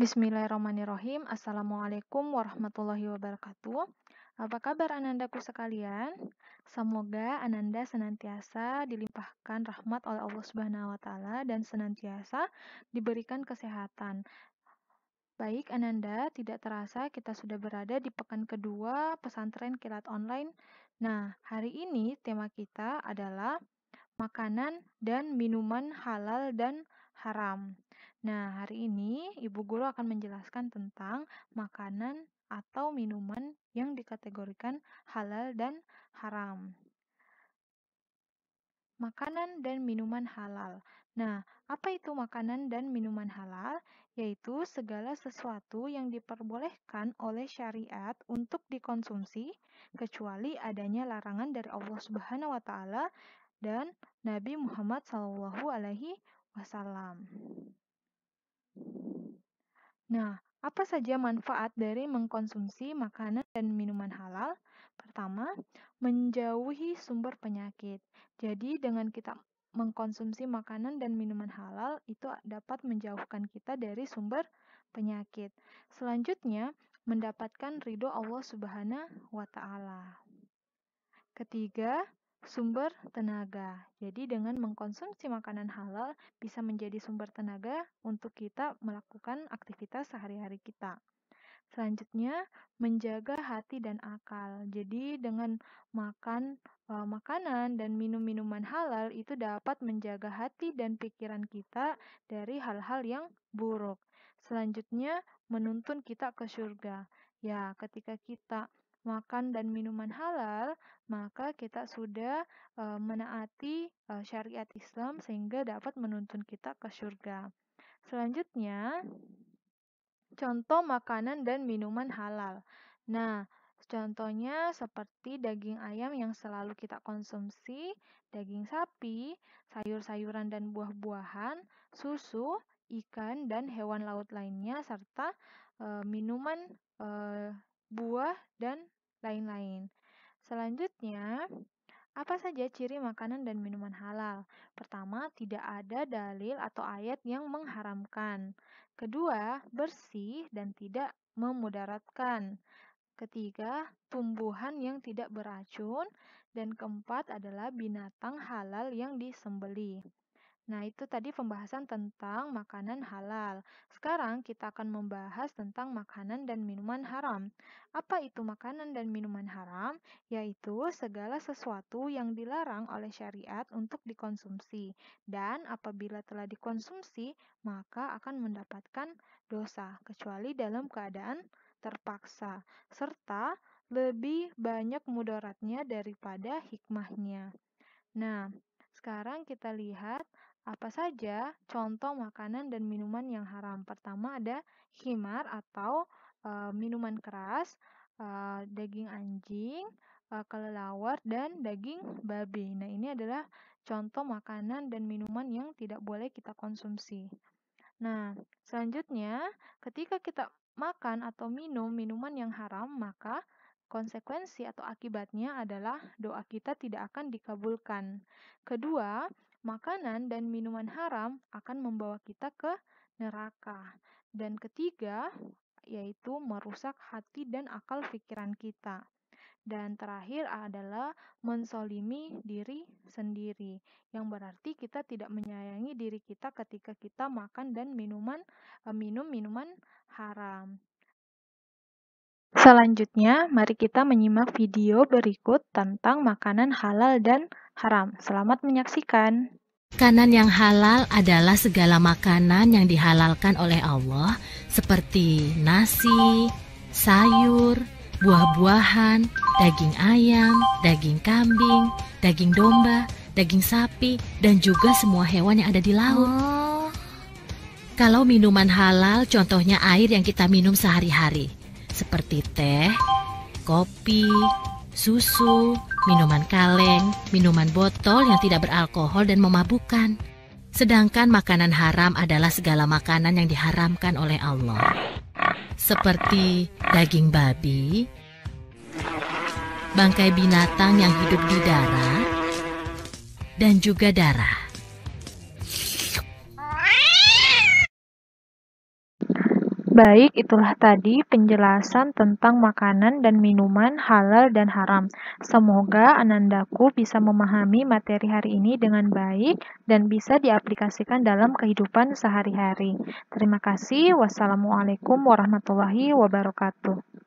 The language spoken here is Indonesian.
Bismillahirrahmanirrahim. Assalamualaikum warahmatullahi wabarakatuh. Apa kabar anandaku sekalian? Semoga ananda senantiasa dilimpahkan rahmat oleh Allah Subhanahu wa taala dan senantiasa diberikan kesehatan. Baik ananda, tidak terasa kita sudah berada di pekan kedua pesantren kilat online. Nah, hari ini tema kita adalah makanan dan minuman halal dan haram. Nah, hari ini Ibu Guru akan menjelaskan tentang makanan atau minuman yang dikategorikan halal dan haram. Makanan dan minuman halal. Nah, apa itu makanan dan minuman halal? Yaitu segala sesuatu yang diperbolehkan oleh syariat untuk dikonsumsi kecuali adanya larangan dari Allah Subhanahu wa taala dan Nabi Muhammad SAW. Nah, apa saja manfaat dari mengkonsumsi makanan dan minuman halal? Pertama, menjauhi sumber penyakit. Jadi, dengan kita mengkonsumsi makanan dan minuman halal, itu dapat menjauhkan kita dari sumber penyakit. Selanjutnya, mendapatkan ridho Allah Subhanahu wa Ta'ala. Ketiga, Sumber tenaga. Jadi dengan mengkonsumsi makanan halal bisa menjadi sumber tenaga untuk kita melakukan aktivitas sehari-hari kita. Selanjutnya, menjaga hati dan akal. Jadi dengan makan e, makanan dan minum-minuman halal itu dapat menjaga hati dan pikiran kita dari hal-hal yang buruk. Selanjutnya, menuntun kita ke surga. Ya, ketika kita makan dan minuman halal, maka kita sudah uh, menaati uh, syariat Islam sehingga dapat menuntun kita ke surga. Selanjutnya, contoh makanan dan minuman halal. Nah, Contohnya seperti daging ayam yang selalu kita konsumsi, daging sapi, sayur-sayuran dan buah-buahan, susu, ikan dan hewan laut lainnya serta e, minuman e, buah dan lain-lain. Selanjutnya, apa saja ciri makanan dan minuman halal? Pertama, tidak ada dalil atau ayat yang mengharamkan. Kedua, bersih dan tidak memudaratkan. Ketiga, tumbuhan yang tidak beracun. Dan keempat adalah binatang halal yang disembeli. Nah, itu tadi pembahasan tentang makanan halal. Sekarang kita akan membahas tentang makanan dan minuman haram. Apa itu makanan dan minuman haram? Yaitu segala sesuatu yang dilarang oleh syariat untuk dikonsumsi, dan apabila telah dikonsumsi, maka akan mendapatkan dosa, kecuali dalam keadaan terpaksa, serta lebih banyak mudaratnya daripada hikmahnya. Nah, sekarang kita lihat apa saja contoh makanan dan minuman yang haram? Pertama ada khimar atau e, minuman keras, e, daging anjing, e, kelelawar dan daging babi. Nah, ini adalah contoh makanan dan minuman yang tidak boleh kita konsumsi. Nah, selanjutnya ketika kita makan atau minum minuman yang haram, maka Konsekuensi atau akibatnya adalah doa kita tidak akan dikabulkan. Kedua, makanan dan minuman haram akan membawa kita ke neraka. Dan ketiga, yaitu merusak hati dan akal pikiran kita. Dan terakhir adalah mensolimi diri sendiri, yang berarti kita tidak menyayangi diri kita ketika kita makan dan minuman eh, minum minuman haram. Selanjutnya, mari kita menyimak video berikut tentang makanan halal dan haram. Selamat menyaksikan. Makanan yang halal adalah segala makanan yang dihalalkan oleh Allah seperti nasi, sayur, buah-buahan, daging ayam, daging kambing, daging domba, daging sapi, dan juga semua hewan yang ada di laut. Oh. Kalau minuman halal, contohnya air yang kita minum sehari-hari seperti teh, kopi, susu, minuman kaleng, minuman botol yang tidak beralkohol dan memabukan. Sedangkan makanan haram adalah segala makanan yang diharamkan oleh Allah. Seperti daging babi, bangkai binatang yang hidup di darat, dan juga darah. Baik, itulah tadi penjelasan tentang makanan dan minuman halal dan haram. Semoga anandaku bisa memahami materi hari ini dengan baik dan bisa diaplikasikan dalam kehidupan sehari-hari. Terima kasih. Wassalamualaikum warahmatullahi wabarakatuh.